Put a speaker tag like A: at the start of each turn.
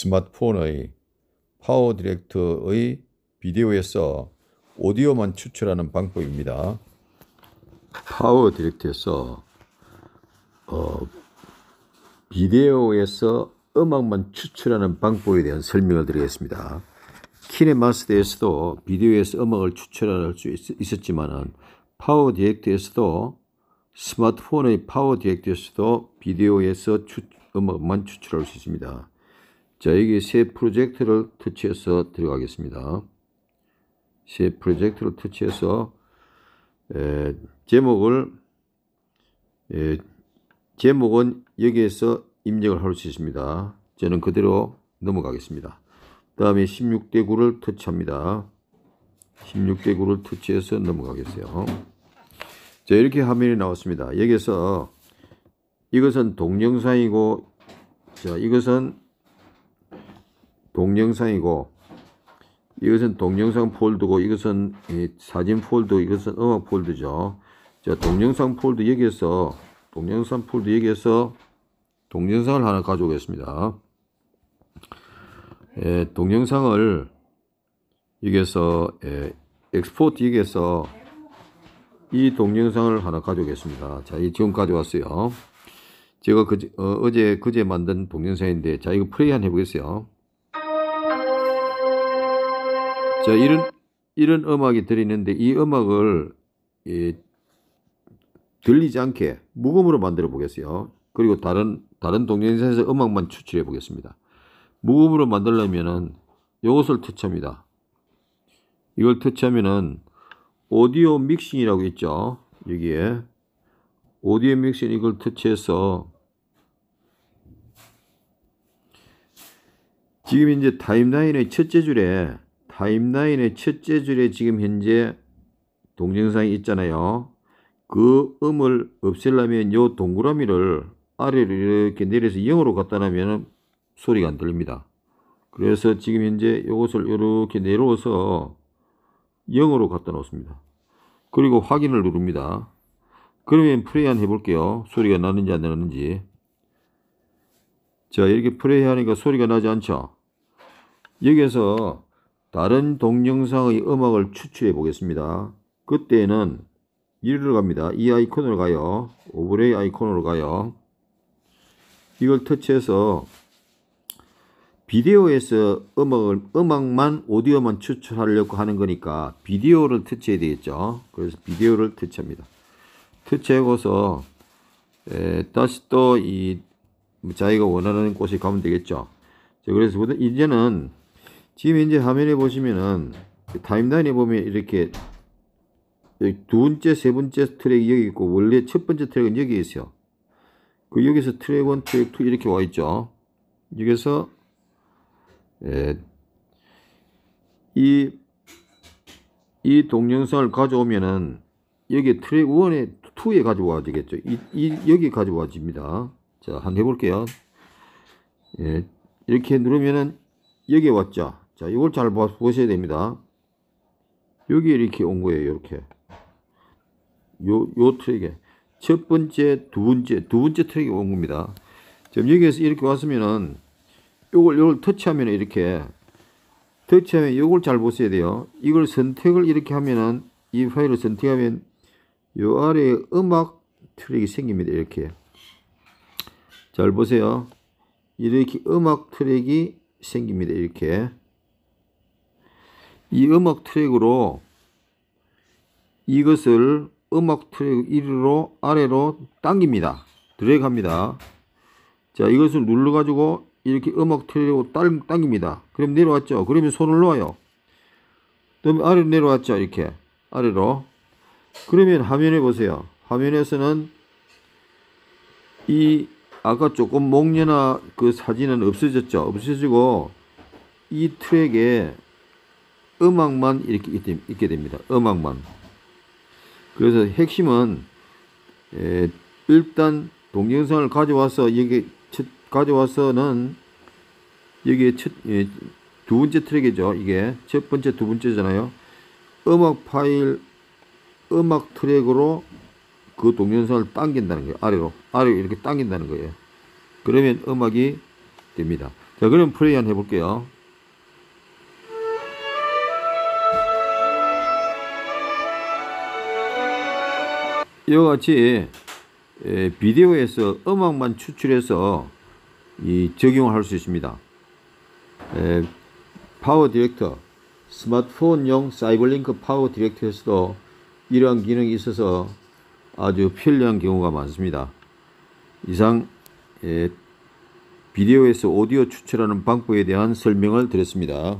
A: 스마트폰의 파워 디렉터의 비디오에서 오디오만 추출하는 방법입니다. 파워 디렉트에서 어, 비디오에서 음악만 추출하는 방법에 대한 설명을 드리겠습니다. 키네마스터에서도 비디오에서 음악을 추출할 수 있었지만 파워 디렉트에서도 스마트폰의 파워 디렉트에서도 비디오에서 추, 음악만 추출할 수 있습니다. 자, 여기 새 프로젝트를 터치해서 들어가겠습니다. 새 프로젝트를 터치해서 에, 제목을 에, 제목은 여기에서 입력을 할 수 있습니다. 저는 그대로 넘어가겠습니다. 다음에 16대 9를 터치합니다. 16대 9를 터치해서 넘어가겠어요. 자 이렇게 화면이 나왔습니다. 여기서 이것은 동영상이고 자 이것은 동영상이고 이것은 동영상 폴드고 이것은 사진 폴드 이것은 음악 폴드죠 자 동영상 폴드 여기에서 동영상 폴드 여기에서 동영상을 하나 가져오겠습니다 예, 동영상을 여기에서 예, 엑스포트 여기에서 이 동영상을 하나 가져오겠습니다 자이 지금 가져왔어요 제가 그, 어, 어제 그제 만든 동영상인데 자 이거 플레이 한번 해보겠어요 자, 이런, 이런 음악이 들리는데 이 음악을 예, 들리지 않게 무음으로 만들어 보겠어요. 그리고 다른, 다른 동영상에서 음악만 추출해 보겠습니다. 무음으로 만들려면은 이것을 터치합니다. 이걸 터치하면은 오디오 믹싱이라고 있죠. 여기에 오디오 믹싱 이걸 터치해서 지금 이제 타임라인의 첫째 줄에 타임라인의 첫째 줄에 지금 현재 동영상이 있잖아요. 그 음을 없애려면 요 동그라미를 아래로 이렇게 내려서 0으로 갖다 놓으면 소리가 안 들립니다. 그래서 지금 현재 이것을 이렇게 내려서 와 0으로 갖다 놓습니다. 그리고 확인을 누릅니다. 그러면 프레이한 해볼게요. 소리가 나는지 안 나는지. 자 이렇게 프레이 하니까 소리가 나지 않죠. 여기에서 다른 동영상의 음악을 추출해 보겠습니다. 그때는 이리로 갑니다. 이 아이콘으로 가요. 오브레이 아이콘으로 가요. 이걸 터치해서 비디오에서 음악을, 음악만, 오디오만 추출하려고 하는 거니까 비디오를 터치해야 되겠죠. 그래서 비디오를 터치합니다. 터치하고서 에, 다시 또 이 자기가 원하는 곳에 가면 되겠죠. 자, 그래서 이제는 지금 이제 화면에 보시면은 타임라인에 보면 이렇게 두 번째, 세 번째 트랙이 여기 있고 원래 첫 번째 트랙은 여기 있어요. 그 여기서 트랙 1, 트랙 2 이렇게 와 있죠. 여기서 예, 이, 이 동영상을 가져오면은 여기 트랙 1에 2에 가져와 되겠죠 이, 이 여기 가져와 집니다. 자, 한번 해볼게요. 예, 이렇게 누르면은 여기 왔죠. 자, 이걸 잘 보셔야 됩니다. 여기 이렇게 온 거예요, 이렇게. 요, 요 트랙에. 첫 번째, 두 번째, 두 번째 트랙에 온 겁니다. 지금 여기에서 이렇게 왔으면은, 요걸, 요걸 터치하면 이렇게, 터치하면 요걸 잘 보셔야 돼요. 이걸 선택을 이렇게 하면은, 이 파일을 선택하면, 요 아래에 음악 트랙이 생깁니다, 이렇게. 잘 보세요. 이렇게 음악 트랙이 생깁니다, 이렇게. 이 음악 트랙으로 이것을 음악 트랙 1로 위 아래로 당깁니다. 드래그합니다. 자 이것을 눌러가지고 이렇게 음악 트랙으로 딸, 당깁니다. 그럼 내려왔죠. 그러면 손을 놓아요. 그럼 아래로 내려왔죠. 이렇게 아래로. 그러면 화면에 보세요. 화면에서는 이 아까 조금 목련화 그 사진은 없어졌죠. 없어지고 이 트랙에 음악만 이렇게 있게 됩니다. 음악만. 그래서 핵심은 에, 일단 동영상을 가져와서 여기 첫, 가져와서는 여기에 첫, 예, 두 번째 트랙이죠. 이게 첫 번째 두 번째잖아요. 음악 파일 음악 트랙으로 그 동영상을 당긴다는 거예요. 아래로 아래로 이렇게 당긴다는 거예요. 그러면 음악이 됩니다. 자 그럼 플레이 한번 해볼게요. 이와 같이 비디오에서 음악만 추출해서 이 적용할 수 있습니다. 에, 파워 디렉터, 스마트폰용 사이버링크 파워 디렉터에서도 이러한 기능이 있어서 아주 편리한 경우가 많습니다. 이상 에, 비디오에서 오디오 추출하는 방법에 대한 설명을 드렸습니다.